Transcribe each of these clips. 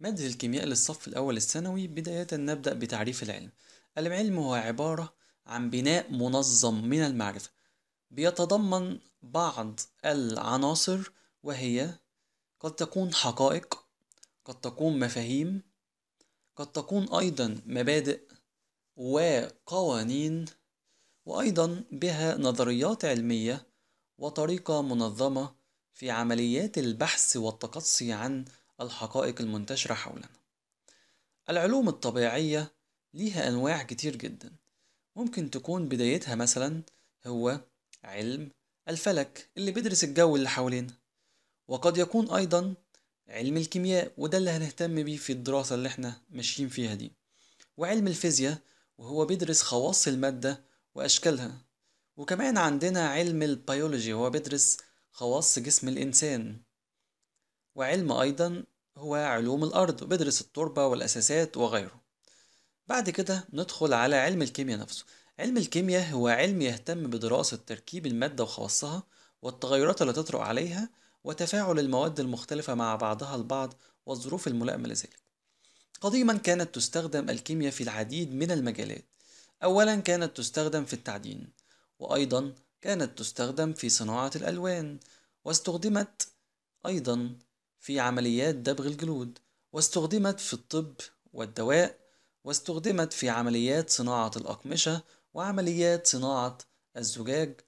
مادة الكيمياء للصف الأول الثانوي بداية نبدأ بتعريف العلم العلم هو عبارة عن بناء منظم من المعرفة بيتضمن بعض العناصر وهي قد تكون حقائق قد تكون مفاهيم قد تكون أيضا مبادئ وقوانين وأيضا بها نظريات علمية وطريقة منظمة في عمليات البحث والتقصي عن الحقائق المنتشرة حولنا العلوم الطبيعية ليها أنواع كتير جدا ممكن تكون بدايتها مثلا هو علم الفلك اللي بيدرس الجو اللي حوالينا وقد يكون أيضا علم الكيمياء وده اللي هنهتم بيه في الدراسة اللي احنا ماشيين فيها دي وعلم الفيزياء وهو بيدرس خواص المادة وأشكالها وكمان عندنا علم البيولوجي وهو بيدرس خواص جسم الإنسان وعلم أيضا هو علوم الأرض بدرس التربة والأساسات وغيره بعد كده ندخل على علم الكيمياء نفسه علم الكيمياء هو علم يهتم بدراسة تركيب المادة وخواصها والتغيرات التي تطرق عليها وتفاعل المواد المختلفة مع بعضها البعض والظروف الملائمة لذلك قديما كانت تستخدم الكيمياء في العديد من المجالات أولا كانت تستخدم في التعدين وأيضا كانت تستخدم في صناعة الألوان واستخدمت أيضا في عمليات دبغ الجلود واستخدمت في الطب والدواء واستخدمت في عمليات صناعة الأقمشة وعمليات صناعة الزجاج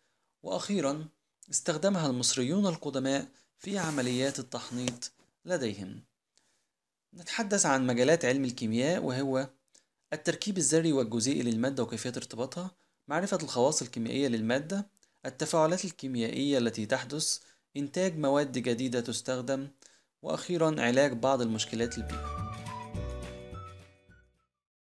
وأخيرا استخدمها المصريون القدماء في عمليات التحنيط لديهم نتحدث عن مجالات علم الكيمياء وهو التركيب الذري والجزيئي للمادة وكيفية ارتباطها معرفة الخواص الكيميائية للمادة التفاعلات الكيميائية التي تحدث إنتاج مواد جديدة تستخدم وأخيرا علاج بعض المشكلات البيئية